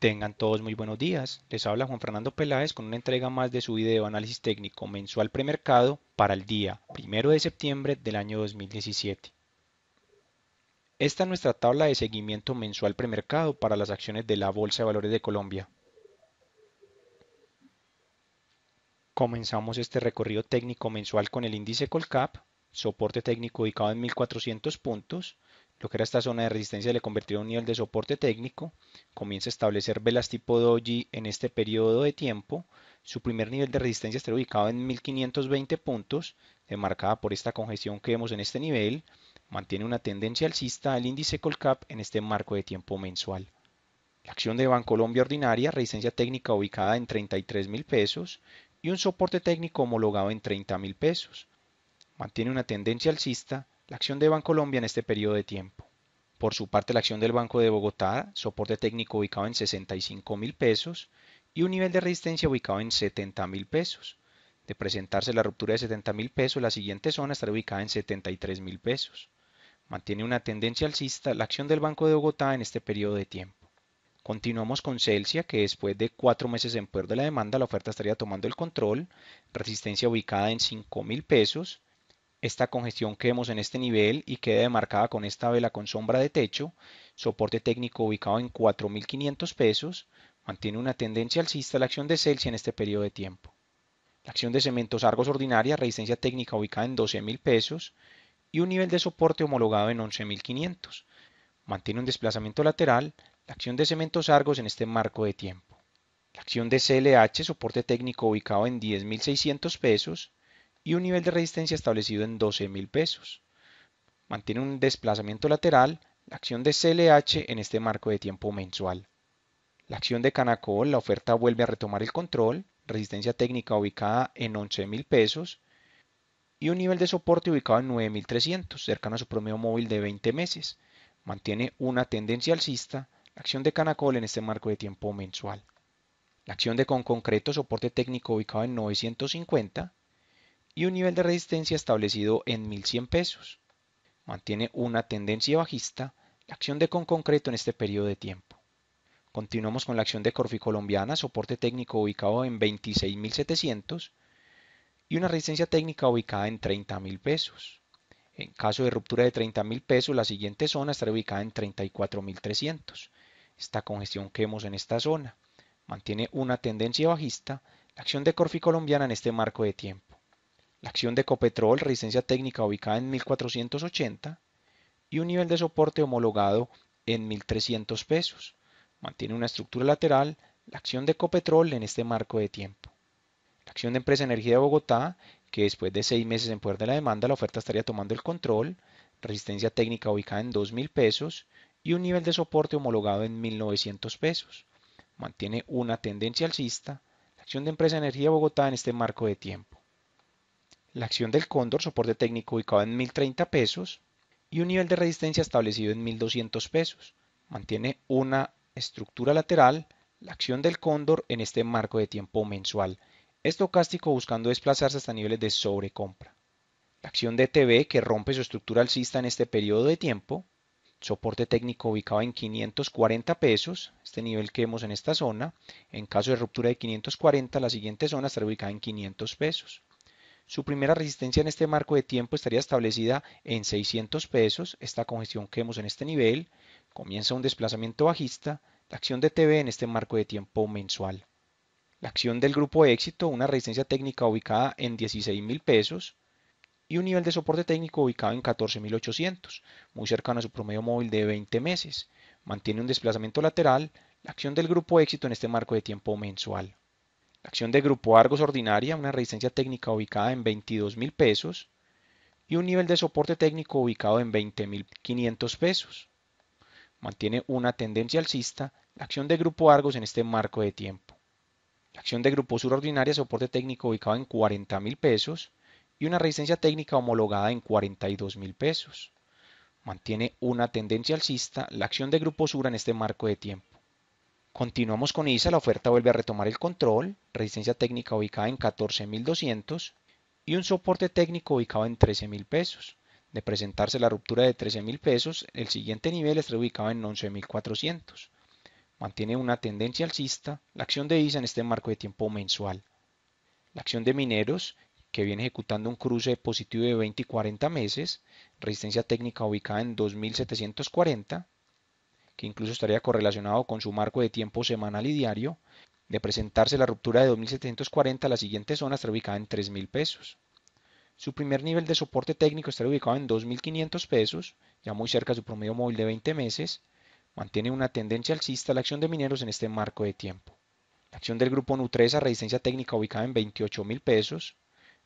Tengan todos muy buenos días. Les habla Juan Fernando Peláez con una entrega más de su video análisis técnico mensual premercado para el día 1 de septiembre del año 2017. Esta es nuestra tabla de seguimiento mensual premercado para las acciones de la Bolsa de Valores de Colombia. Comenzamos este recorrido técnico mensual con el índice Colcap, soporte técnico ubicado en 1400 puntos, lo que era esta zona de resistencia le convirtió en un nivel de soporte técnico, comienza a establecer velas tipo doji en este periodo de tiempo, su primer nivel de resistencia está ubicado en 1520 puntos, demarcada por esta congestión que vemos en este nivel, mantiene una tendencia alcista al índice Colcap en este marco de tiempo mensual. La acción de Colombia ordinaria, resistencia técnica ubicada en 33 mil pesos y un soporte técnico homologado en 30 mil pesos. Mantiene una tendencia alcista la acción de Bancolombia en este periodo de tiempo. Por su parte, la acción del Banco de Bogotá, soporte técnico ubicado en 65 mil pesos y un nivel de resistencia ubicado en 70 mil pesos. De presentarse la ruptura de 70 mil pesos, la siguiente zona estará ubicada en 73 mil pesos. Mantiene una tendencia alcista la acción del Banco de Bogotá en este periodo de tiempo. Continuamos con Celsia, que después de cuatro meses en poder de la demanda, la oferta estaría tomando el control, resistencia ubicada en 5 mil pesos, esta congestión que vemos en este nivel y queda demarcada con esta vela con sombra de techo, soporte técnico ubicado en 4.500 pesos, mantiene una tendencia alcista la acción de Celsius en este periodo de tiempo. La acción de cementos Argos ordinaria, resistencia técnica ubicada en 12.000 pesos y un nivel de soporte homologado en 11.500. Mantiene un desplazamiento lateral la acción de cementos Argos en este marco de tiempo. La acción de CLH, soporte técnico ubicado en 10.600 pesos, y un nivel de resistencia establecido en $12,000. pesos. Mantiene un desplazamiento lateral, la acción de CLH en este marco de tiempo mensual. La acción de Canacol, la oferta vuelve a retomar el control, resistencia técnica ubicada en $11,000, pesos y un nivel de soporte ubicado en 9300, cercano a su promedio móvil de 20 meses. Mantiene una tendencia alcista, la acción de Canacol en este marco de tiempo mensual. La acción de concreto soporte técnico ubicado en 950 y un nivel de resistencia establecido en 1100 pesos. Mantiene una tendencia bajista la acción de con concreto en este periodo de tiempo. Continuamos con la acción de Corfi colombiana, soporte técnico ubicado en 26.700 y una resistencia técnica ubicada en 30.000 pesos. En caso de ruptura de 30.000 pesos, la siguiente zona estará ubicada en 34.300. Esta congestión que vemos en esta zona mantiene una tendencia bajista la acción de Corfi colombiana en este marco de tiempo la acción de Copetrol resistencia técnica ubicada en 1480 y un nivel de soporte homologado en 1300 pesos. Mantiene una estructura lateral, la acción de Copetrol en este marco de tiempo. La acción de Empresa Energía de Bogotá, que después de seis meses en poder de la demanda, la oferta estaría tomando el control, resistencia técnica ubicada en 2000 pesos y un nivel de soporte homologado en 1900 pesos. Mantiene una tendencia alcista, la acción de Empresa Energía de Bogotá en este marco de tiempo la acción del cóndor, soporte técnico ubicado en 1030 pesos y un nivel de resistencia establecido en 1200 pesos. Mantiene una estructura lateral, la acción del cóndor en este marco de tiempo mensual, estocástico buscando desplazarse hasta niveles de sobrecompra. La acción de TB que rompe su estructura alcista en este periodo de tiempo, soporte técnico ubicado en 540 pesos, este nivel que vemos en esta zona, en caso de ruptura de 540 la siguiente zona estará ubicada en 500 pesos. Su primera resistencia en este marco de tiempo estaría establecida en 600 pesos, esta congestión que vemos en este nivel, comienza un desplazamiento bajista, la acción de TV en este marco de tiempo mensual. La acción del grupo éxito, una resistencia técnica ubicada en 16 mil pesos y un nivel de soporte técnico ubicado en 14.800, muy cercano a su promedio móvil de 20 meses. Mantiene un desplazamiento lateral, la acción del grupo éxito en este marco de tiempo mensual. La acción de Grupo Argos ordinaria, una resistencia técnica ubicada en $22,000 pesos y un nivel de soporte técnico ubicado en $20,500. pesos. Mantiene una tendencia alcista la acción de Grupo Argos en este marco de tiempo. La acción de Grupo Sur ordinaria, soporte técnico ubicado en $40,000 pesos y una resistencia técnica homologada en $42,000. pesos. Mantiene una tendencia alcista la acción de Grupo Sur en este marco de tiempo. Continuamos con ISA, la oferta vuelve a retomar el control, resistencia técnica ubicada en 14.200 y un soporte técnico ubicado en 13.000 pesos. De presentarse la ruptura de 13.000 pesos, el siguiente nivel estará ubicado en 11.400. Mantiene una tendencia alcista la acción de ISA en este marco de tiempo mensual. La acción de mineros, que viene ejecutando un cruce positivo de 20 y 40 meses, resistencia técnica ubicada en 2.740 que incluso estaría correlacionado con su marco de tiempo semanal y diario, de presentarse la ruptura de 2.740, la siguiente zona estará ubicada en 3.000 pesos. Su primer nivel de soporte técnico estará ubicado en 2.500 pesos, ya muy cerca de su promedio móvil de 20 meses. Mantiene una tendencia alcista la acción de mineros en este marco de tiempo. La acción del grupo Nutresa, resistencia técnica ubicada en 28.000 pesos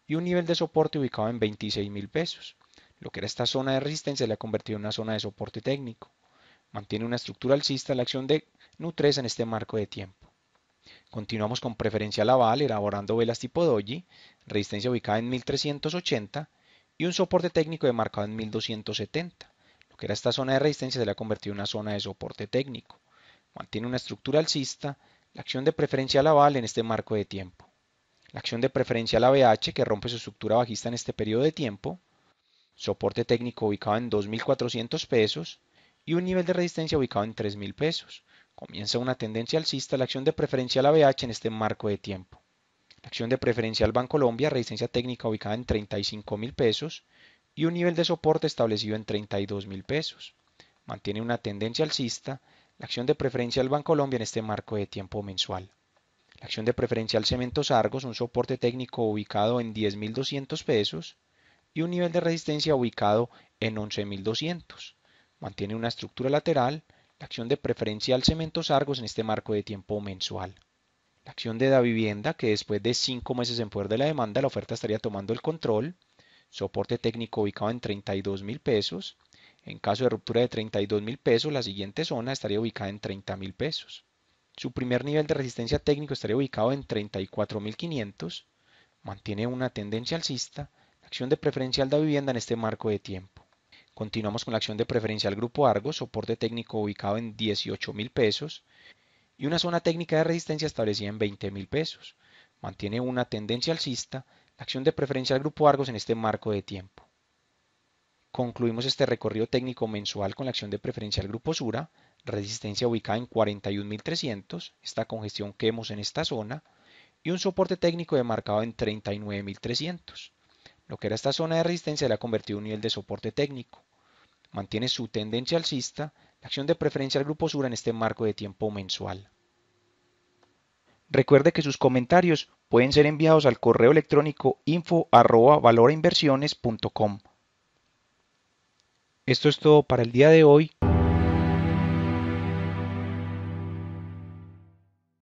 y un nivel de soporte ubicado en 26.000 pesos. Lo que era esta zona de resistencia la ha convertido en una zona de soporte técnico. Mantiene una estructura alcista la acción de nu en este marco de tiempo. Continuamos con Preferencia aval elaborando velas tipo doji, resistencia ubicada en 1380 y un soporte técnico de marcado en 1270. Lo que era esta zona de resistencia se le ha convertido en una zona de soporte técnico. Mantiene una estructura alcista, la acción de Preferencia aval en este marco de tiempo. La acción de preferencia la bh que rompe su estructura bajista en este periodo de tiempo. Soporte técnico ubicado en 2400 pesos y un nivel de resistencia ubicado en 3.000 pesos. Comienza una tendencia alcista la acción de preferencia a la en este marco de tiempo. La acción de preferencia al Bancolombia, resistencia técnica ubicada en 35,000 mil pesos y un nivel de soporte establecido en 32,000 mil pesos. Mantiene una tendencia alcista la acción de preferencia al Colombia en este marco de tiempo mensual. La acción de preferencia al Cementos Argos, un soporte técnico ubicado en 10.200 pesos y un nivel de resistencia ubicado en 11.200. Mantiene una estructura lateral, la acción de preferencia al Cementos Argos en este marco de tiempo mensual. La acción de Da Vivienda, que después de cinco meses en poder de la demanda, la oferta estaría tomando el control. Soporte técnico ubicado en 32 mil pesos. En caso de ruptura de 32 mil pesos, la siguiente zona estaría ubicada en 30 mil pesos. Su primer nivel de resistencia técnico estaría ubicado en 34.500. Mantiene una tendencia alcista. La acción de Preferencial al da vivienda en este marco de tiempo. Continuamos con la acción de preferencial Grupo Argos, soporte técnico ubicado en $18,000 mil pesos y una zona técnica de resistencia establecida en $20,000. mil pesos. Mantiene una tendencia alcista la acción de preferencia al Grupo Argos en este marco de tiempo. Concluimos este recorrido técnico mensual con la acción de preferencia al Grupo Sura, resistencia ubicada en 41.300, esta congestión que vemos en esta zona, y un soporte técnico demarcado en 39.300. Lo que era esta zona de resistencia la ha convertido en un nivel de soporte técnico. Mantiene su tendencia alcista, la acción de preferencia del grupo Sura en este marco de tiempo mensual. Recuerde que sus comentarios pueden ser enviados al correo electrónico info@valorainversiones.com. Esto es todo para el día de hoy.